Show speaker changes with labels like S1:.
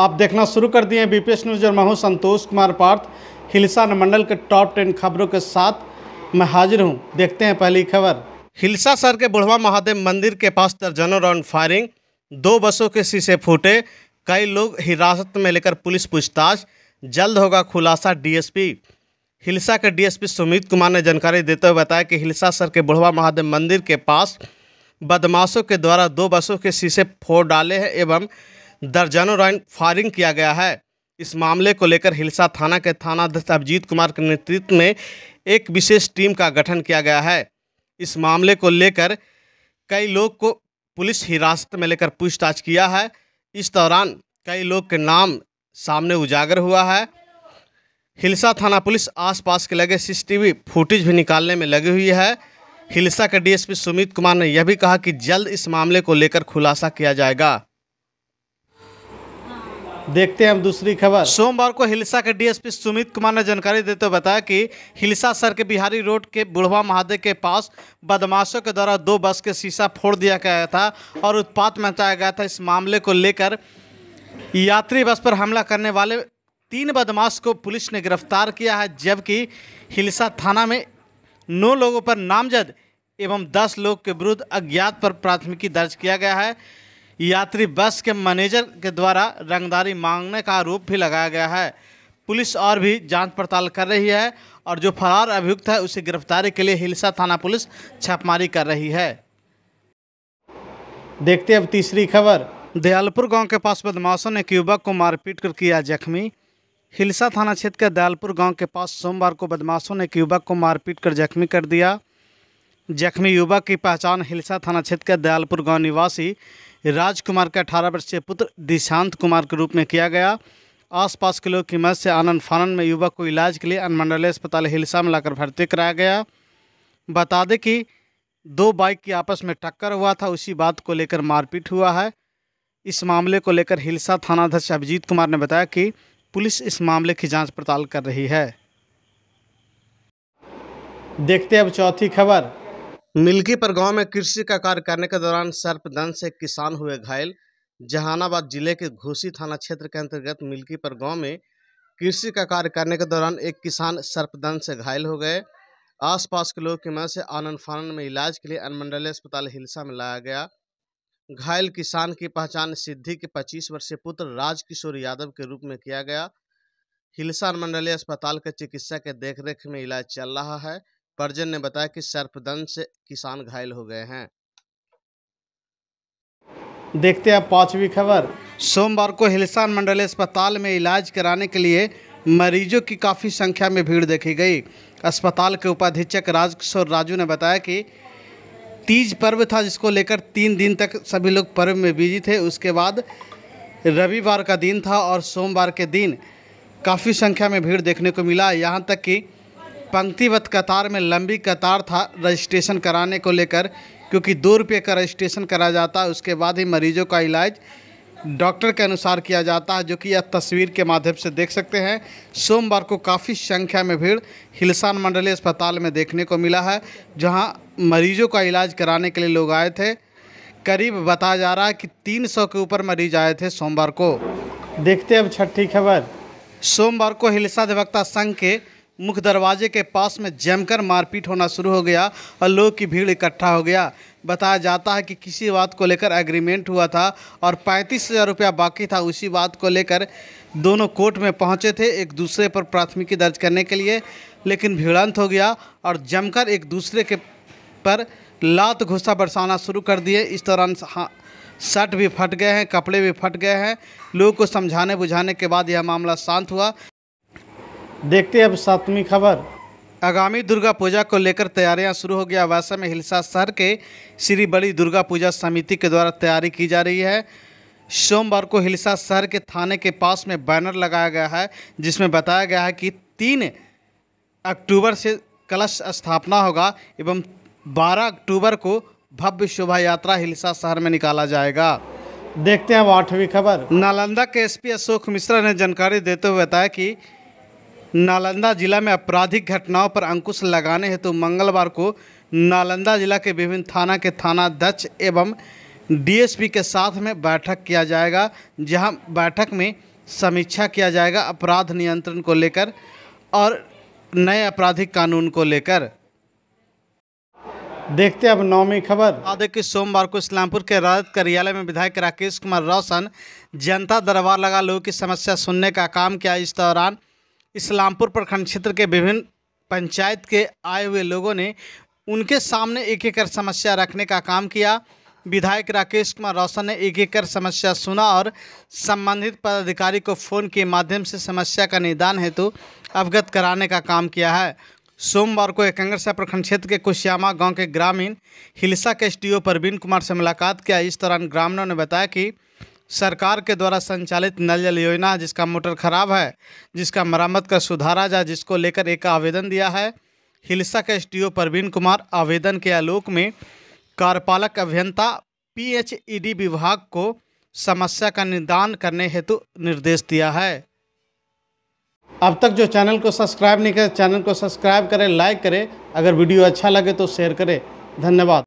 S1: आप देखना शुरू कर दिए बी पी एस न्यूज और मैं हूँ संतोष कुमार पार्थ हिलसा अनुमंडल के टॉप टेन खबरों के साथ मैं हाजिर हूँ देखते हैं पहली खबर हिलसा शहर के बुढ़वा महादेव मंदिर के पास दर्जनों राउंड फायरिंग दो बसों के शीशे फूटे कई लोग हिरासत में लेकर पुलिस पूछताछ जल्द होगा खुलासा डीएसपी हिलसा के डीएसपी सुमित कुमार ने जानकारी देते हुए बताया कि हिलसा सर के बुढ़वा महादेव मंदिर के पास बदमाशों के द्वारा दो बसों के शीशे फोड़ डाले हैं एवं दर्जनों राउंड फायरिंग किया गया है इस मामले को लेकर हिलसा थाना के थानाध्यक्ष अभिजीत कुमार के नेतृत्व में एक विशेष टीम का गठन किया गया है इस मामले को लेकर कई लोग को पुलिस हिरासत में लेकर पूछताछ किया है इस दौरान कई लोग के नाम सामने उजागर हुआ है हिलसा थाना पुलिस आसपास के लगे सीसीटीवी फुटेज भी निकालने में लगी हुई है हिलसा के डीएसपी सुमित कुमार ने यह भी कहा कि जल्द इस मामले को लेकर खुलासा किया जाएगा देखते हैं हम दूसरी खबर सोमवार को हिलसा के डीएसपी सुमित कुमार ने जानकारी देते हुए बताया कि हिलसा सर के बिहारी रोड के बुढ़वा महादेव के पास बदमाशों के द्वारा दो बस के शीशा फोड़ दिया गया था और उत्पात मचाया गया था इस मामले को लेकर यात्री बस पर हमला करने वाले तीन बदमाश को पुलिस ने गिरफ्तार किया है जबकि हिलसा थाना में नौ लोगों पर नामजद एवं दस लोग के विरुद्ध अज्ञात पर प्राथमिकी दर्ज किया गया है यात्री बस के मैनेजर के द्वारा रंगदारी मांगने का आरोप भी लगाया गया है पुलिस और भी जांच पड़ताल कर रही है और जो फरार अभियुक्त है उसे गिरफ्तारी के लिए हिलसा थाना पुलिस छापेमारी कर रही है देखते अब तीसरी खबर दयालपुर गांव के पास बदमाशों ने एक युवक को मारपीट कर किया जख्मी हिलसा थाना क्षेत्र के दयालपुर गांव के पास सोमवार को बदमाशों ने एक युवक को मारपीट कर जख्मी कर दिया जख्मी युवक की पहचान हिलसा थाना क्षेत्र के दयालपुर गांव निवासी राजकुमार के अठारह वर्षीय पुत्र दिशांत कुमार के रूप में किया गया आसपास के लोग की मदद से आनंद फानंद में युवक को इलाज के लिए अनुमंडलीय अस्पताल हिलसा में लाकर भर्ती कराया गया बता दें कि दो बाइक की आपस में टक्कर हुआ था उसी बात को लेकर मारपीट हुआ है इस मामले को लेकर हिलसा थाना अध्यक्ष अभिजीत कुमार ने बताया कि पुलिस इस मामले की जांच पड़ताल कर रही है देखते अब चौथी खबर मिल्कीपर गांव में कृषि का कार्य करने के दौरान सर्पदंश से किसान हुए घायल जहानाबाद जिले के घोसी थाना क्षेत्र के अंतर्गत मिल्कीपर गांव में कृषि का कार्य करने के दौरान एक किसान सर्पदंश से घायल हो गए आसपास के लोगों की मदद से आनंद फानन में इलाज के लिए अनुमंडलीय अस्पताल हिलसा में लाया गया घायल किसान की पहचान सिद्धि के पच्चीस वर्षीय पुत्र राजकिशोर यादव के रूप में किया गया हिलसा अनुमंडलीय अस्पताल के चिकित्सा के देखरेख में इलाज चल रहा है परजन ने बताया कि सर्पदंश से किसान घायल हो गए हैं देखते हैं पांचवी खबर सोमवार को हिलसान मंडल अस्पताल में इलाज कराने के लिए मरीजों की काफ़ी संख्या में भीड़ देखी गई अस्पताल के उपाधीक्षक राजकिशोर राजू ने बताया कि तीज पर्व था जिसको लेकर तीन दिन तक सभी लोग पर्व में बिजी थे उसके बाद रविवार का दिन था और सोमवार के दिन काफ़ी संख्या में भीड़ देखने को मिला यहाँ तक कि पंक्तिबद्ध कतार में लंबी कतार था रजिस्ट्रेशन कराने को लेकर क्योंकि दो रुपये का रजिस्ट्रेशन करा जाता है उसके बाद ही मरीजों का इलाज डॉक्टर के अनुसार किया जाता है जो कि आप तस्वीर के माध्यम से देख सकते हैं सोमवार को काफ़ी संख्या में भीड़ हिलसान मंडली अस्पताल में देखने को मिला है जहां मरीजों का इलाज कराने के लिए लोग आए थे करीब बताया जा रहा है कि 300 के ऊपर मरीज आए थे सोमवार को देखते अब छठी खबर सोमवार को हिलसा अधिवक्ता संघ के मुख्य दरवाजे के पास में जमकर मारपीट होना शुरू हो गया और लोगों की भीड़ इकट्ठा हो गया बताया जाता है कि किसी बात को लेकर एग्रीमेंट हुआ था और पैंतीस हज़ार रुपया बाकी था उसी बात को लेकर दोनों कोर्ट में पहुंचे थे एक दूसरे पर प्राथमिकी दर्ज करने के लिए लेकिन भिड़ंत हो गया और जमकर एक दूसरे के पर लात घुस्सा बरसाना शुरू कर दिए इस दौरान हाँ, शर्ट भी फट गए हैं कपड़े भी फट गए हैं लोगों को समझाने बुझाने के बाद यह मामला शांत हुआ देखते हैं अब सातवीं खबर आगामी दुर्गा पूजा को लेकर तैयारियां शुरू हो गया वैसा में हिलसा शहर के श्री बड़ी दुर्गा पूजा समिति के द्वारा तैयारी की जा रही है सोमवार को हिलसा शहर के थाने के पास में बैनर लगाया गया है जिसमें बताया गया है कि तीन अक्टूबर से कलश स्थापना होगा एवं 12 अक्टूबर को भव्य शोभा यात्रा हिलसा शहर में निकाला जाएगा देखते हैं अब आठवीं खबर नालंदा के एसपी अशोक मिश्रा ने जानकारी देते हुए बताया कि नालंदा जिला में आपराधिक घटनाओं पर अंकुश लगाने हेतु मंगलवार को नालंदा जिला के विभिन्न थाना के थानाध्यक्ष एवं डीएसपी के साथ में बैठक किया जाएगा जहां बैठक में समीक्षा किया जाएगा अपराध नियंत्रण को लेकर और नए आपराधिक कानून को लेकर देखते अब नौवीं खबर वादे की सोमवार को इस्लामपुर के राजद कार्यालय में विधायक राकेश कुमार रोशन जनता दरबार लगा लोगों की समस्या सुनने का काम किया इस दौरान तो इस्लामपुर प्रखंड क्षेत्र के विभिन्न पंचायत के आए हुए लोगों ने उनके सामने एक एक कर समस्या रखने का काम किया विधायक राकेश कुमार रोशन ने एक एक कर समस्या सुना और संबंधित पदाधिकारी को फोन के माध्यम से समस्या का निदान हेतु अवगत कराने का काम किया है सोमवार को एकंगरसा प्रखंड क्षेत्र के कुश्यामा गांव के ग्रामीण हिलसा के एस ओ प्रवीण कुमार से मुलाकात किया इस दौरान ग्रामीणों ने बताया कि सरकार के द्वारा संचालित नल जल योजना जिसका मोटर खराब है जिसका मरम्मत कर सुधारा जाए जिसको लेकर एक आवेदन दिया है हिलसा के एस प्रवीण कुमार आवेदन के आलोक में कार्यपालक अभियंता पीएचईडी विभाग को समस्या का निदान करने हेतु निर्देश दिया है अब तक जो चैनल को सब्सक्राइब नहीं करें चैनल को सब्सक्राइब करें लाइक करें अगर वीडियो अच्छा लगे तो शेयर करें धन्यवाद